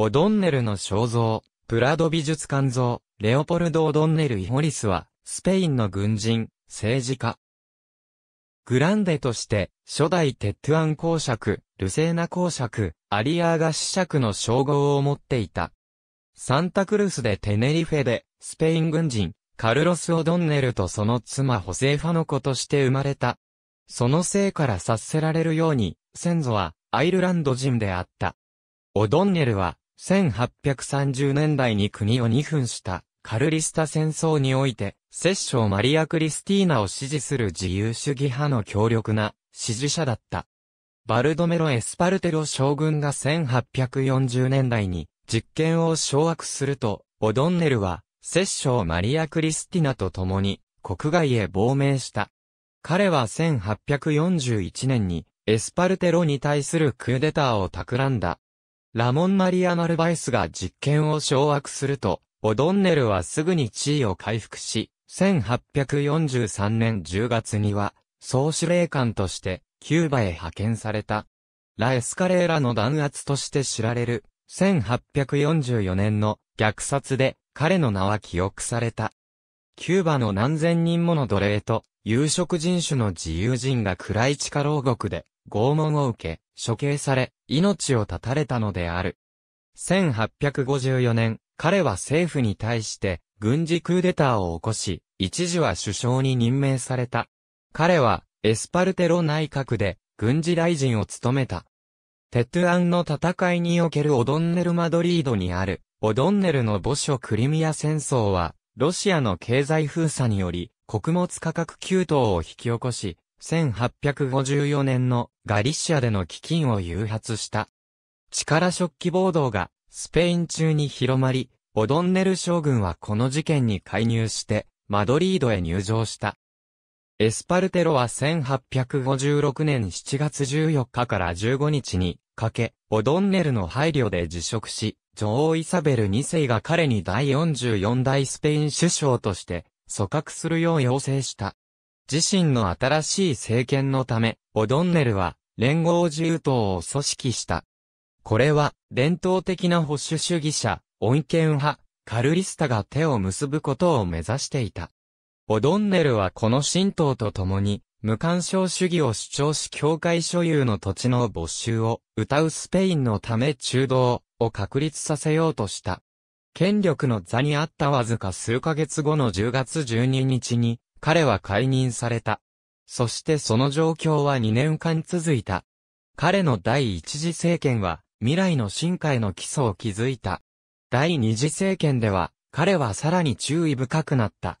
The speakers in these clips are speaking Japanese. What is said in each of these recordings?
オドンネルの肖像、プラド美術館像、レオポルド・オドンネル・イホリスは、スペインの軍人、政治家。グランデとして、初代テッドアン公爵、ルセーナ公爵、アリアーガ子爵の称号を持っていた。サンタクルスでテネリフェで、スペイン軍人、カルロス・オドンネルとその妻ホセーファの子として生まれた。その姓から察せられるように、先祖はアイルランド人であった。オドンネルは1830年代に国を二分したカルリスタ戦争において、摂政マリア・クリスティーナを支持する自由主義派の強力な支持者だった。バルドメロ・エスパルテロ将軍が1840年代に実権を掌握すると、オドンネルは、摂政マリア・クリスティナと共に国外へ亡命した。彼は1841年にエスパルテロに対するクーデターを企んだ。ラモン・マリア・マルバイスが実権を掌握すると、オドンネルはすぐに地位を回復し、1843年10月には、総司令官として、キューバへ派遣された。ラ・エスカレーラの弾圧として知られる、1844年の虐殺で、彼の名は記憶された。キューバの何千人もの奴隷と、有色人種の自由人が暗い地下牢獄で拷問を受け、処刑され、命を絶たれたのである。1854年、彼は政府に対して軍事クーデターを起こし、一時は首相に任命された。彼はエスパルテロ内閣で軍事大臣を務めた。テトゥアンの戦いにおけるオドンネルマドリードにある、オドンネルの母所クリミア戦争は、ロシアの経済封鎖により、穀物価格急騰を引き起こし、1854年のガリシアでの飢饉を誘発した。力食器暴動がスペイン中に広まり、オドンネル将軍はこの事件に介入して、マドリードへ入場した。エスパルテロは1856年7月14日から15日にかけ、オドンネルの配慮で辞職し、女王イサベル2世が彼に第44代スペイン首相として、組閣するよう要請した。自身の新しい政権のため、オドンネルは、連合自由党を組織した。これは、伝統的な保守主義者、穏健派、カルリスタが手を結ぶことを目指していた。オドンネルはこの神道と共に、無干渉主義を主張し教会所有の土地の没収を、歌うスペインのため中道を確立させようとした。権力の座にあったわずか数ヶ月後の10月12日に、彼は解任された。そしてその状況は2年間続いた。彼の第一次政権は、未来の進化への基礎を築いた。第二次政権では、彼はさらに注意深くなった。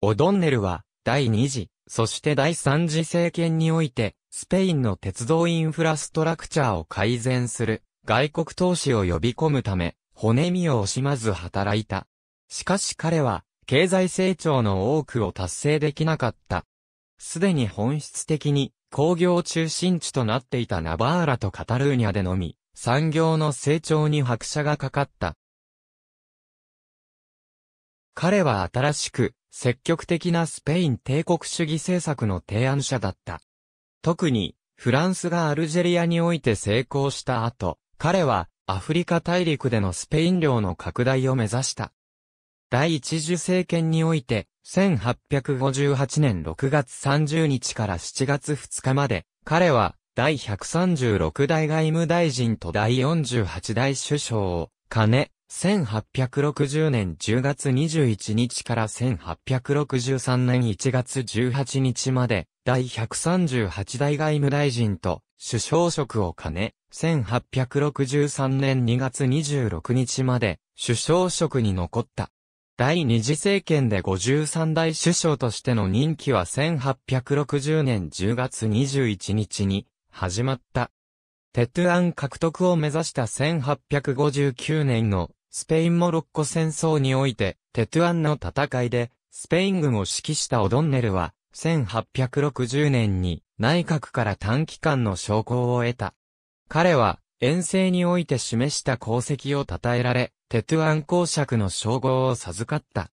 オドンネルは、第二次、そして第三次政権において、スペインの鉄道インフラストラクチャーを改善する、外国投資を呼び込むため、骨身を惜しまず働いた。しかし彼は、経済成長の多くを達成できなかった。すでに本質的に工業中心地となっていたナバーラとカタルーニャでのみ、産業の成長に拍車がかかった。彼は新しく、積極的なスペイン帝国主義政策の提案者だった。特に、フランスがアルジェリアにおいて成功した後、彼は、アフリカ大陸でのスペイン領の拡大を目指した。第一次政権において、1858年6月30日から7月2日まで、彼は、第136代外務大臣と第48代首相を、兼ね、1860年10月21日から1863年1月18日まで、第138代外務大臣と首相職を兼ね、1863年2月26日まで首相職に残った。第二次政権で53代首相としての任期は1860年10月21日に始まった。テトゥアン獲得を目指した1859年のスペイン・モロッコ戦争において、テトゥアンの戦いでスペイン軍を指揮したオドンネルは、1860年に内閣から短期間の昇降を得た。彼は遠征において示した功績を称えられ、テトゥアン公爵の称号を授かった。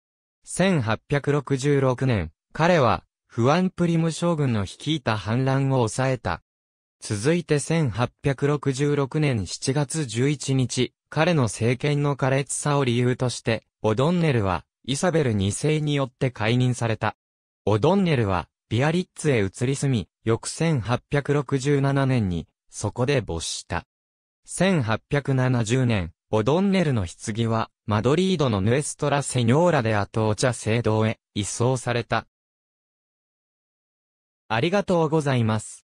1866年、彼は、フアンプリム将軍の率いた反乱を抑えた。続いて1866年7月11日、彼の政権の苛烈さを理由として、オドンネルは、イサベル2世によって解任された。オドンネルは、ビアリッツへ移り住み、翌1867年に、そこで没した。1870年、オドンネルの棺は、マドリードのヌエストラ・セニョーラ・でアトーチャ聖堂へ移送された。ありがとうございます。